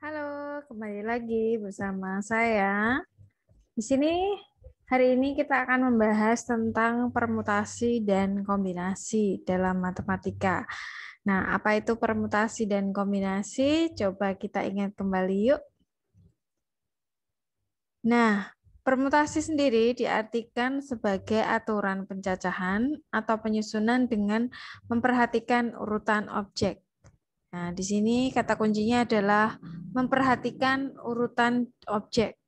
Halo, kembali lagi bersama saya. Di sini hari ini kita akan membahas tentang permutasi dan kombinasi dalam matematika. Nah, apa itu permutasi dan kombinasi? Coba kita ingat kembali yuk. Nah, permutasi sendiri diartikan sebagai aturan pencacahan atau penyusunan dengan memperhatikan urutan objek. Nah, di sini kata kuncinya adalah memperhatikan urutan objek.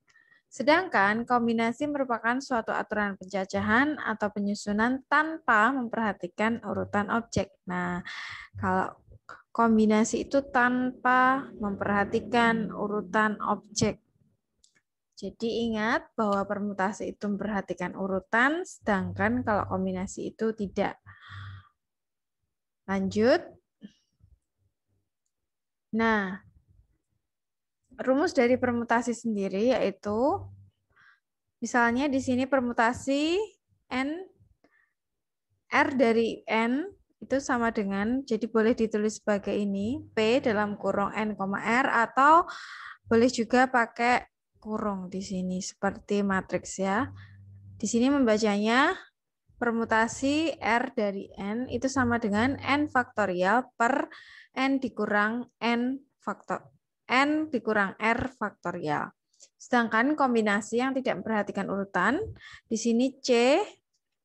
Sedangkan kombinasi merupakan suatu aturan penjajahan atau penyusunan tanpa memperhatikan urutan objek. Nah, kalau kombinasi itu tanpa memperhatikan urutan objek. Jadi ingat bahwa permutasi itu memperhatikan urutan, sedangkan kalau kombinasi itu tidak. Lanjut. Nah, rumus dari permutasi sendiri yaitu misalnya di sini permutasi n r dari n itu sama dengan jadi boleh ditulis sebagai ini p dalam kurung n, r atau boleh juga pakai kurung di sini seperti matriks ya. Di sini membacanya permutasi r dari n itu sama dengan n faktorial per n dikurang n faktor N dikurang R faktorial. Sedangkan kombinasi yang tidak memperhatikan urutan, di sini C,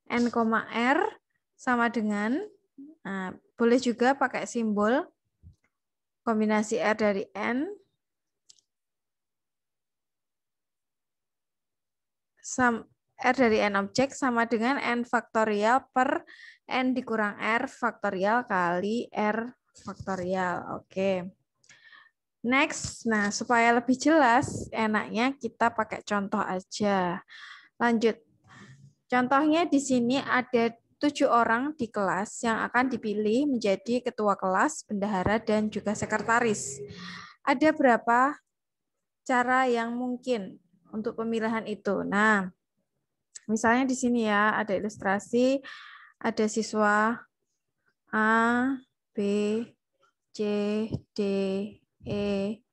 N, R sama dengan, nah, boleh juga pakai simbol kombinasi R dari N R dari N objek sama dengan N faktorial per N dikurang R faktorial kali R faktorial. Oke. Next, nah supaya lebih jelas, enaknya kita pakai contoh aja. Lanjut. Contohnya di sini ada tujuh orang di kelas yang akan dipilih menjadi ketua kelas, bendahara, dan juga sekretaris. Ada berapa cara yang mungkin untuk pemilihan itu? Nah, misalnya di sini ya, ada ilustrasi, ada siswa A, B, C, D, E,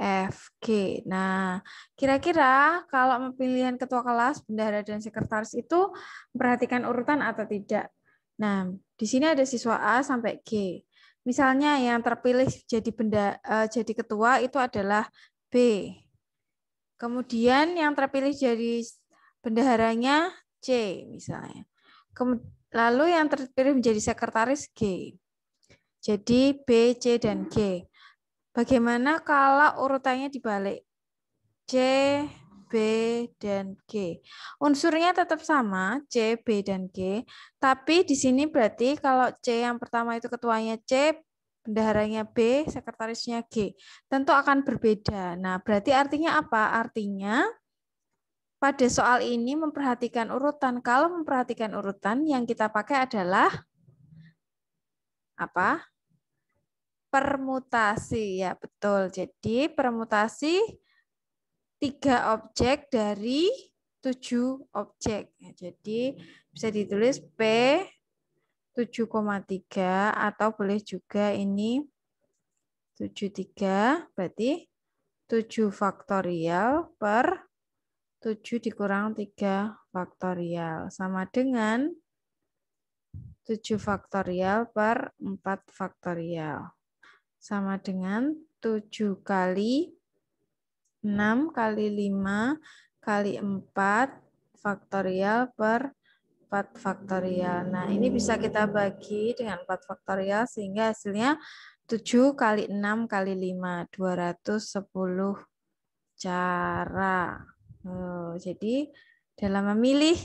F, G. Nah, kira-kira kalau pemilihan ketua kelas, bendahara, dan sekretaris itu memperhatikan urutan atau tidak? Nah, di sini ada siswa A sampai G. Misalnya yang terpilih jadi benda uh, jadi ketua itu adalah B. Kemudian yang terpilih jadi bendaharanya C misalnya. Lalu yang terpilih menjadi sekretaris G. Jadi B, C, dan G. Bagaimana kalau urutannya dibalik? C, B, dan G. Unsurnya tetap sama, C, B, dan G. Tapi di sini berarti kalau C yang pertama itu ketuanya C, bendaharanya B, sekretarisnya G. Tentu akan berbeda. Nah, berarti artinya apa? Artinya pada soal ini memperhatikan urutan. Kalau memperhatikan urutan, yang kita pakai adalah apa? permutasi ya betul. Jadi permutasi tiga objek dari tujuh objek. Ya, jadi bisa ditulis P 7,3 atau boleh juga ini 73 berarti 7 faktorial per 7 dikurang 3 faktorial sama dengan 7 faktorial per 4 faktorial sama dengan 7 kali 6 kali 5 kali 4 faktorial per 4 faktorial. Nah, ini bisa kita bagi dengan 4 faktorial sehingga hasilnya 7 kali 6 kali 5, 210 cara. Oh, jadi dalam memilih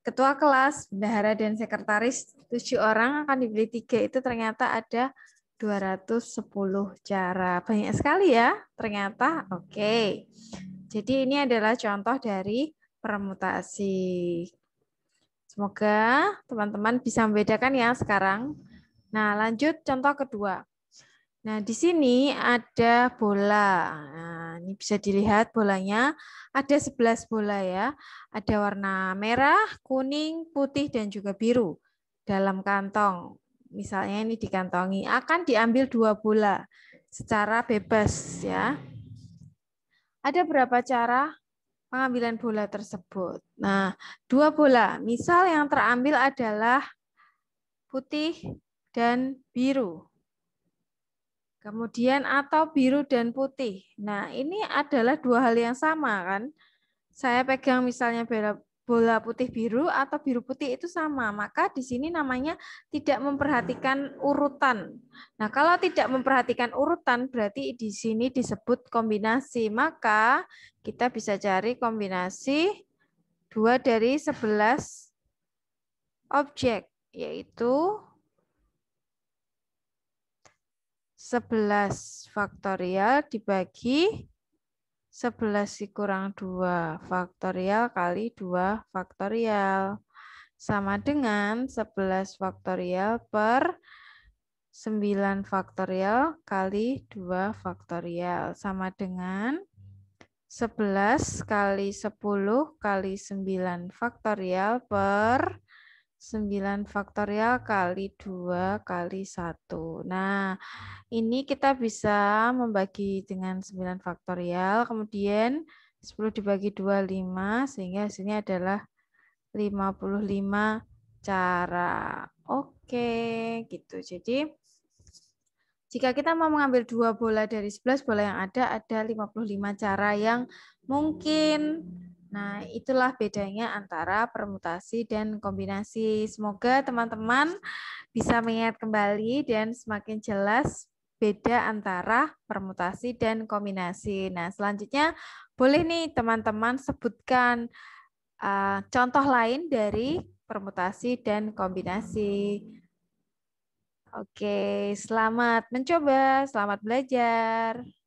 ketua kelas, bendahara dan sekretaris 7 orang akan dibeli 3 itu ternyata ada 210 cara. Banyak sekali ya ternyata. Oke. Jadi ini adalah contoh dari permutasi. Semoga teman-teman bisa membedakan ya sekarang. Nah, lanjut contoh kedua. Nah, di sini ada bola. Nah, ini bisa dilihat bolanya. Ada 11 bola ya. Ada warna merah, kuning, putih, dan juga biru dalam kantong misalnya ini dikantongi, akan diambil dua bola secara bebas ya. Ada berapa cara pengambilan bola tersebut? Nah, dua bola. Misal yang terambil adalah putih dan biru. Kemudian atau biru dan putih. Nah, ini adalah dua hal yang sama kan. Saya pegang misalnya bola putih biru atau biru putih itu sama. Maka di sini namanya tidak memperhatikan urutan. Nah, kalau tidak memperhatikan urutan berarti di sini disebut kombinasi. Maka kita bisa cari kombinasi dua dari 11 objek, yaitu 11 faktorial dibagi 11 dikurang 2 faktorial kali 2 faktorial. Sama dengan 11 faktorial per 9 faktorial kali 2 faktorial. Sama dengan 11 kali 10 kali 9 faktorial per 9 9 faktorial ya, kali 2 kali 1. Nah, ini kita bisa membagi dengan 9 faktorial, ya. kemudian 10 dibagi 2, 5, sehingga hasilnya adalah 55 cara. Oke, gitu. Jadi, jika kita mau mengambil dua bola dari 11 bola yang ada, ada 55 cara yang mungkin Nah, itulah bedanya antara permutasi dan kombinasi. Semoga teman-teman bisa mengingat kembali dan semakin jelas beda antara permutasi dan kombinasi. Nah, selanjutnya boleh nih teman-teman sebutkan uh, contoh lain dari permutasi dan kombinasi. Oke, selamat mencoba, selamat belajar.